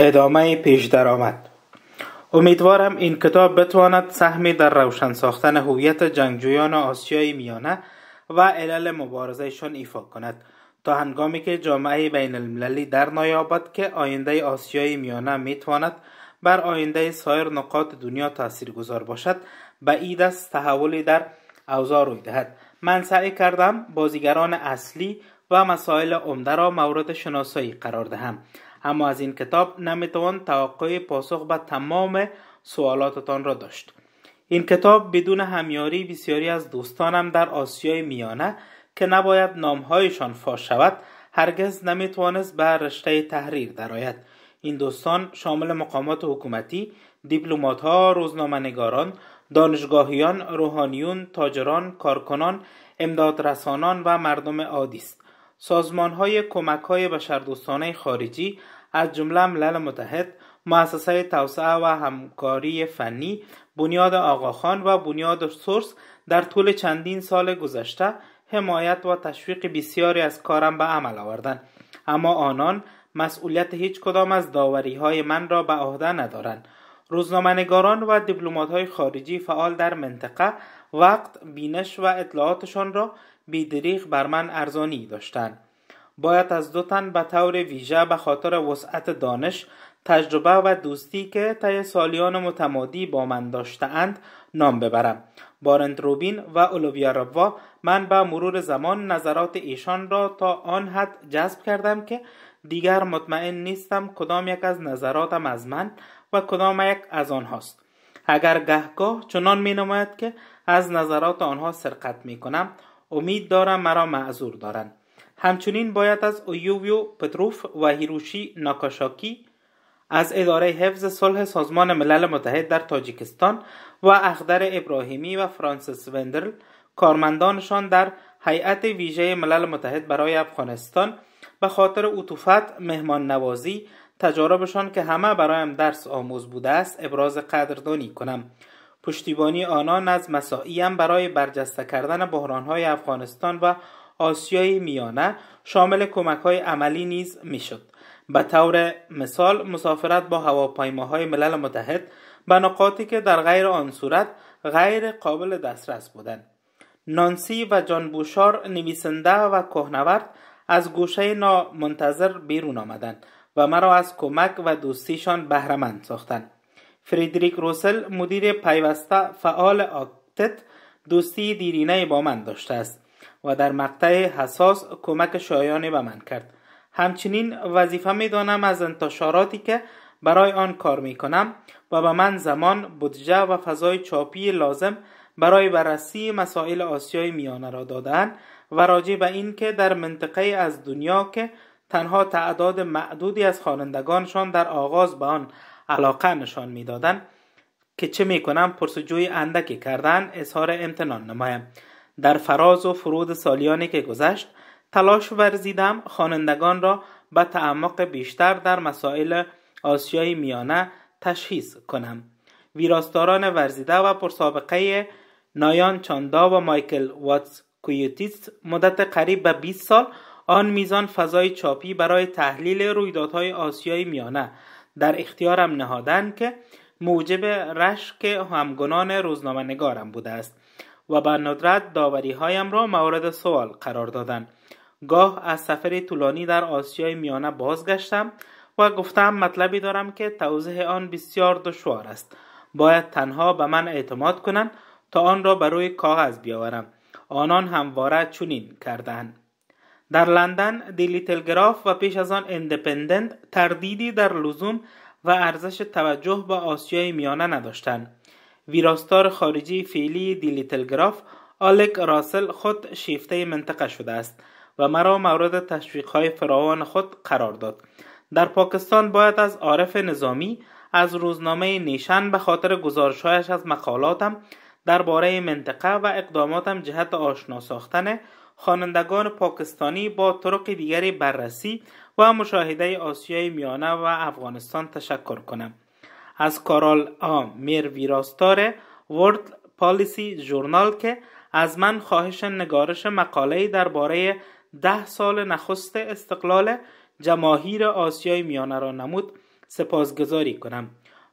ادامه پیش درآمد امیدوارم این کتاب بتواند سهمی در روشن ساختن هویت جنگجویان آسیای میانه و علل مبارزهشان ایفا کند تا هنگامی که جامعه بین المللی در نیابد که آینده آسیای میانه میتواند بر آینده سایر نقاط دنیا تأثیر گذار باشد این از تحولی در اوضاع روی دهد من سعی کردم بازیگران اصلی و مسائل عمده را مورد شناسایی قرار دهم اما از این کتاب نمیتوان توقع پاسخ به تمام سوالاتتان را داشت این کتاب بدون همیاری بسیاری از دوستانم در آسیای میانه که نباید نامهایشان فاش شود هرگز نمیتوانست به رشته تحریر درآید این دوستان شامل مقامات حکومتی دیپلماتها روزنامهنگاران دانشگاهیان روحانیون تاجران کارکنان امدادرسانان و مردم عادی است سازمان های کمک های بشردوستانه خارجی از جمله ملل متحد مؤسسه توسعه و همکاری فنی بنیاد آقاخان و بنیاد سورس در طول چندین سال گذشته حمایت و تشویق بسیاری از کارم به عمل آوردند اما آنان مسئولیت هیچ کدام از داوری های من را به عهده ندارند روزنامه‌نگاران و دیپلمات های خارجی فعال در منطقه وقت بینش و اطلاعاتشان را بیدریغ بر من ارزانی داشتند باید از دو تن به طور ویژه به خاطر وسعت دانش تجربه و دوستی که طی سالیان متمادی با من داشتهاند نام ببرم بارند روبین و اولویا من به مرور زمان نظرات ایشان را تا آن حد جذب کردم که دیگر مطمئن نیستم کدام یک از نظراتم از من و کدام یک از آنهاست اگر گهگاه چنان می نماید که از نظرات آنها سرقت می کنم امید دارم مرا معذور دارند همچنین باید از اویوویو پتروف و هیروشی ناکاشاکی از اداره حفظ صلح سازمان ملل متحد در تاجیکستان و اخدر ابراهیمی و فرانسیس وندرل کارمندانشان در هیئت ویژه ملل متحد برای افغانستان به خاطر عطوفت مهمان نوازی تجاربشان که همه برایم درس آموز بوده است ابراز قدردانی کنم پشتیبانی آنان از مساعیم برای برجسته کردن بحرانهای افغانستان و آسیای میانه شامل کمک های عملی نیز میشد به طور مثال مسافرت با هواپیماهای ملل متحد به نقاطی که در غیر آن صورت غیر قابل دسترس بودند نانسی و جان بوشار نویسنده و کهنورد از گوشه نامنتظر بیرون آمدند و مرا از کمک و دوستیشان بهرمند ساختند فریدریک روسل مدیر پیوسته فعال آکتت دوستی دیرینه با من داشته است و در مقطع حساس کمک شایانی به من کرد همچنین وظیفه می دانم از انتشاراتی که برای آن کار می کنم و به من زمان، بودجه و فضای چاپی لازم برای بررسی مسائل آسیای میانه را دادن و راجع به این که در منطقه از دنیا که تنها تعداد معدودی از خوانندگانشان در آغاز به آن علاقه نشان میدادند که چه میکنم پرسجوی اندکی کردن اظهار امتنان نمایم در فراز و فرود سالیانی که گذشت تلاش ورزیدم خوانندگان را به تعمق بیشتر در مسائل آسیای میانه تشخیص کنم ویراستاران ورزیده و پرسابقه نایان چاندا و مایکل واتس کویوتیس مدت قریب به 20 سال آن میزان فضای چاپی برای تحلیل رویدادهای آسیای میانه در اختیارم نهادند که موجب رشک همگنان روزنامه نگارم بوده است و به ندرت هایم را مورد سوال قرار دادند گاه از سفر طولانی در آسیای میانه بازگشتم و گفتم مطلبی دارم که توضیح آن بسیار دشوار است باید تنها به من اعتماد کنند تا آن را روی کاغذ بیاورم آنان وارد چنین کردند در لندن دیلی تلگراف و پیش از آن اندپندنت تردیدی در لزوم و ارزش توجه به آسیای میانه نداشتند ویراستار خارجی فعلی دیلی تلگراف آلک راسل خود شیفته منطقه شده است و مرا مورد تشویقهای فراوان خود قرار داد در پاکستان باید از عارف نظامی از روزنامه نیشن به خاطر گزارشهایش از مقالاتم درباره منطقه و اقداماتم جهت آشنا ساختن خوانندگان پاکستانی با طرق دیگری بررسی و مشاهده آسیای میانه و افغانستان تشکر کنم از کارال آ میر ویراستار ورد پالیسی جورنال که از من خواهش نگارش مقاله‌ای درباره ده سال نخست استقلال جماهیر آسیای میانه را نمود سپاسگزاری کنم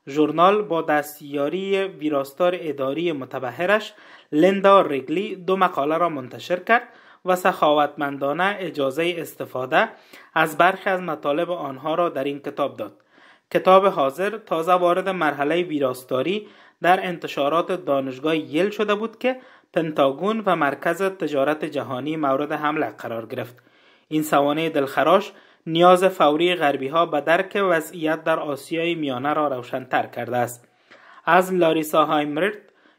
ژورنال با دستیاری ویراستار اداری متبهرش لندا رگلی دو مقاله را منتشر کرد و سخاوتمندانه اجازه استفاده از برخی از مطالب آنها را در این کتاب داد کتاب حاضر تازه وارد مرحله ویراستاری در انتشارات دانشگاه یل شده بود که پنتاگون و مرکز تجارت جهانی مورد حمله قرار گرفت این سوانه دلخراش نیاز فوری غربی ها به درک وضعیت در آسیای میانه را روشنتر کرده است از لاریسا هایمرت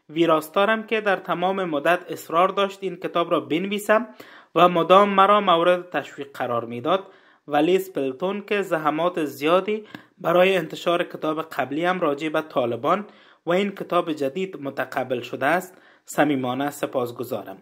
ویراستارم که در تمام مدت اصرار داشت این کتاب را بنویسم و مدام مرا مورد تشویق قرار میداد ولی سپلتون که زحمات زیادی برای انتشار کتاب قبلی هم راجع به طالبان و این کتاب جدید متقبل شده است صمیمانه سپاسگزارم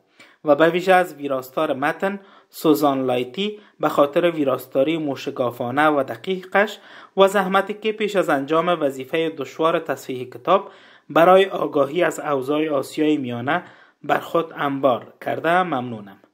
و به ویژه از ویراستار متن سوزان لایتی به خاطر ویراستاری موشگافانه و دقیقش و زحمتی که پیش از انجام وظیفه دشوار تصفیح کتاب برای آگاهی از اوضاع آسیای میانه بر خود انبار کرده ممنونم